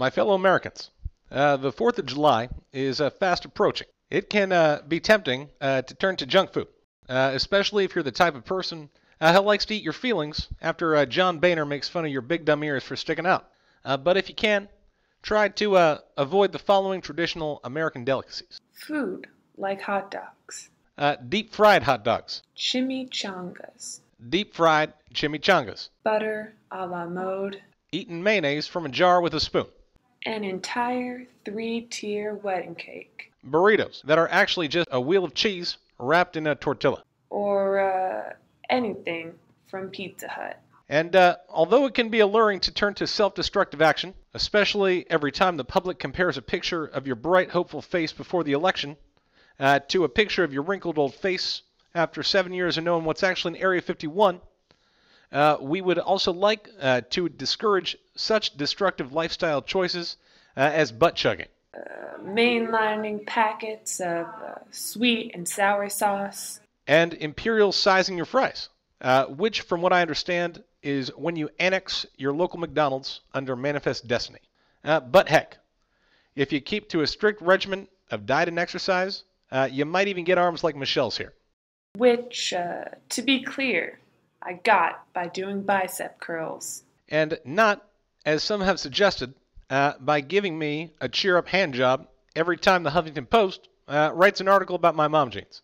my fellow Americans, uh, the 4th of July is uh, fast approaching. It can uh, be tempting uh, to turn to junk food, uh, especially if you're the type of person who uh, likes to eat your feelings after John Boehner makes fun of your big dumb ears for sticking out. but if you can, try to avoid the following traditional American delicacies food, like hot dogs, deep fried hot dogs, chimichangas, deep fried chimichangas, butter a la mode, eaten mayonnaise from a jar with a spoon an entire three tier wedding cake. Burritos that are actually just a wheel of cheese wrapped in a tortilla. Or uh, anything from Pizza Hut. And uh, although it can be alluring to turn to self destructive action, especially every time the public compares a picture of your bright, hopeful face before the election uh, to a picture of your wrinkled old face after seven years of knowing what's actually in Area 51, uh, we would also like uh, to discourage such destructive lifestyle choices uh, as butt chugging. Uh, mainlining packets of uh, sweet and sour sauce. And imperial sizing your fries, uh, which, from what I understand, is when you annex your local McDonald's under manifest destiny. but heck, if you keep to a strict regimen of diet and exercise, you might even get arms like Michelle's here. Which, to be clear, I got by doing bicep curls. And not, as some have suggested, uh, by giving me a cheer up hand job every time the Huffington Post uh, writes an article about my mom jeans.